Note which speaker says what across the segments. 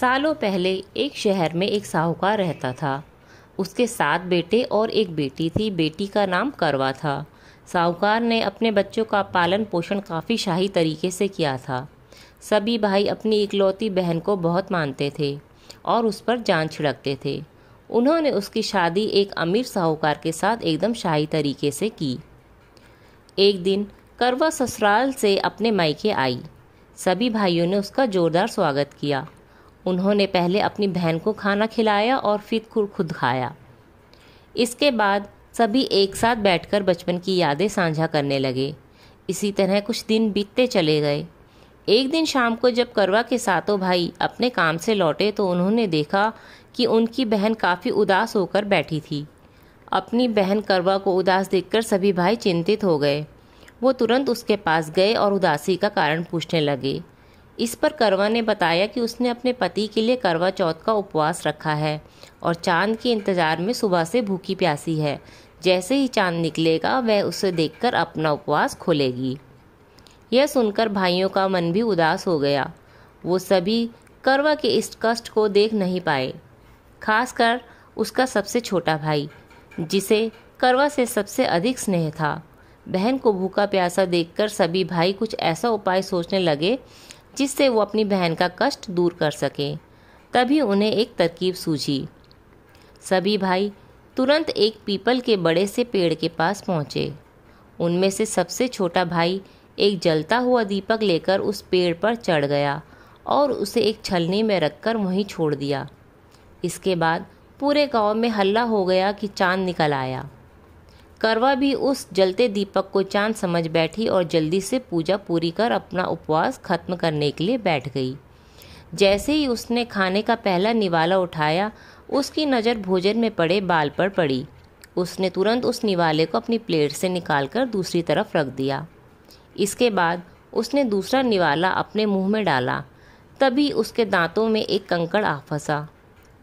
Speaker 1: सालों पहले एक शहर में एक साहूकार रहता था उसके सात बेटे और एक बेटी थी बेटी का नाम करवा था साहूकार ने अपने बच्चों का पालन पोषण काफ़ी शाही तरीके से किया था सभी भाई अपनी इकलौती बहन को बहुत मानते थे और उस पर जान छिड़कते थे उन्होंने उसकी शादी एक अमीर साहूकार के साथ एकदम शाही तरीके से की एक दिन करवा ससुराल से अपने मायके आई सभी भाइयों ने उसका ज़ोरदार स्वागत किया उन्होंने पहले अपनी बहन को खाना खिलाया और फिर खुद खाया इसके बाद सभी एक साथ बैठकर बचपन की यादें साझा करने लगे इसी तरह कुछ दिन बीतते चले गए एक दिन शाम को जब करवा के सातों भाई अपने काम से लौटे तो उन्होंने देखा कि उनकी बहन काफ़ी उदास होकर बैठी थी अपनी बहन करवा को उदास देखकर सभी भाई चिंतित हो गए वो तुरंत उसके पास गए और उदासी का कारण पूछने लगे इस पर करवा ने बताया कि उसने अपने पति के लिए करवा चौथ का उपवास रखा है और चांद के इंतज़ार में सुबह से भूखी प्यासी है जैसे ही चांद निकलेगा वह उसे देखकर अपना उपवास खोलेगी यह सुनकर भाइयों का मन भी उदास हो गया वो सभी करवा के इस कष्ट को देख नहीं पाए खासकर उसका सबसे छोटा भाई जिसे करवा से सबसे अधिक स्नेह था बहन को भूखा प्यासा देखकर सभी भाई कुछ ऐसा उपाय सोचने लगे जिससे वो अपनी बहन का कष्ट दूर कर सके तभी उन्हें एक तरकीब सूझी सभी भाई तुरंत एक पीपल के बड़े से पेड़ के पास पहुँचे उनमें से सबसे छोटा भाई एक जलता हुआ दीपक लेकर उस पेड़ पर चढ़ गया और उसे एक छलनी में रखकर वहीं छोड़ दिया इसके बाद पूरे गांव में हल्ला हो गया कि चांद निकल आया करवा भी उस जलते दीपक को चांद समझ बैठी और जल्दी से पूजा पूरी कर अपना उपवास खत्म करने के लिए बैठ गई जैसे ही उसने खाने का पहला निवाला उठाया उसकी नज़र भोजन में पड़े बाल पर पड़ी उसने तुरंत उस निवाले को अपनी प्लेट से निकालकर दूसरी तरफ रख दिया इसके बाद उसने दूसरा निवाला अपने मुंह में डाला तभी उसके दांतों में एक कंकड़ आ फंसा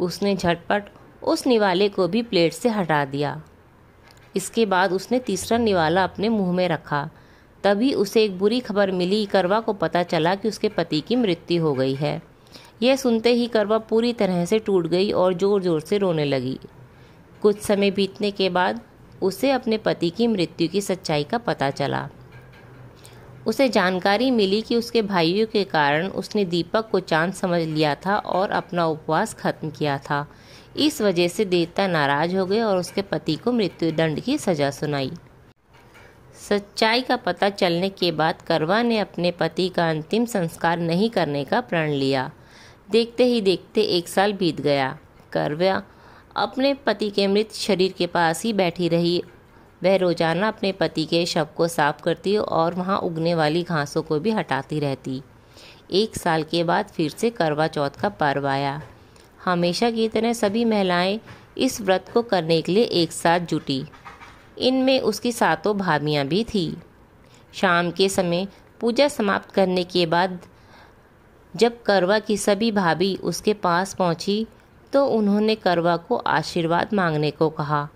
Speaker 1: उसने झटपट उस निवाले को भी प्लेट से हटा दिया इसके बाद उसने तीसरा निवाला अपने मुंह में रखा तभी उसे एक बुरी खबर मिली करवा को पता चला कि उसके पति की मृत्यु हो गई है यह सुनते ही करवा पूरी तरह से टूट गई और ज़ोर ज़ोर से रोने लगी कुछ समय बीतने के बाद उसे अपने पति की मृत्यु की सच्चाई का पता चला उसे जानकारी मिली कि उसके भाइयों के कारण उसने दीपक को चांद समझ लिया था और अपना उपवास खत्म किया था इस वजह से देवता नाराज हो गए और उसके पति को मृत्युदंड की सजा सुनाई सच्चाई का पता चलने के बाद करवा ने अपने पति का अंतिम संस्कार नहीं करने का प्रण लिया देखते ही देखते एक साल बीत गया करवा अपने पति के मृत शरीर के पास ही बैठी रही वह रोज़ाना अपने पति के शव को साफ करती और वहाँ उगने वाली घासों को भी हटाती रहती एक साल के बाद फिर से करवा चौथ का पर्व आया हमेशा की तरह सभी महिलाएं इस व्रत को करने के लिए एक साथ जुटी इनमें उसकी सातों भाभियाँ भी थीं शाम के समय पूजा समाप्त करने के बाद जब करवा की सभी भाभी उसके पास पहुंची तो उन्होंने करवा को आशीर्वाद मांगने को कहा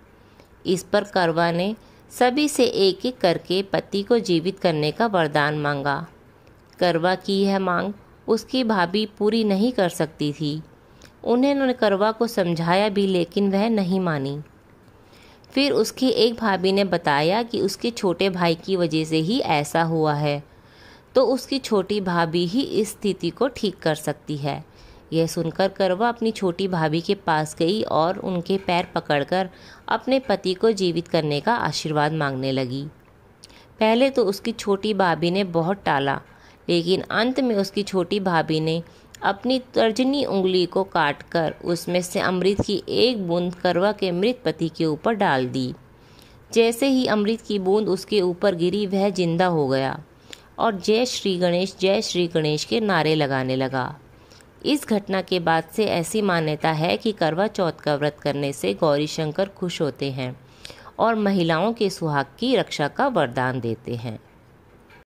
Speaker 1: इस पर करवा ने सभी से एक एक करके पति को जीवित करने का वरदान मांगा करवा की यह मांग उसकी भाभी पूरी नहीं कर सकती थी उन्होंने करवा को समझाया भी लेकिन वह नहीं मानी फिर उसकी एक भाभी ने बताया कि उसके छोटे भाई की वजह से ही ऐसा हुआ है तो उसकी छोटी भाभी ही इस स्थिति को ठीक कर सकती है यह सुनकर करवा अपनी छोटी भाभी के पास गई और उनके पैर पकड़कर अपने पति को जीवित करने का आशीर्वाद मांगने लगी पहले तो उसकी छोटी भाभी ने बहुत टाला लेकिन अंत में उसकी छोटी भाभी ने अपनी तर्जनी उंगली को काटकर उसमें से अमृत की एक बूंद करवा के मृत पति के ऊपर डाल दी जैसे ही अमृत की बूंद उसके ऊपर गिरी वह जिंदा हो गया और जय श्री गणेश जय श्री गणेश के नारे लगाने लगा इस घटना के बाद से ऐसी मान्यता है कि करवा चौथ का व्रत करने से गौरी शंकर खुश होते हैं और महिलाओं के सुहाग की रक्षा का वरदान देते हैं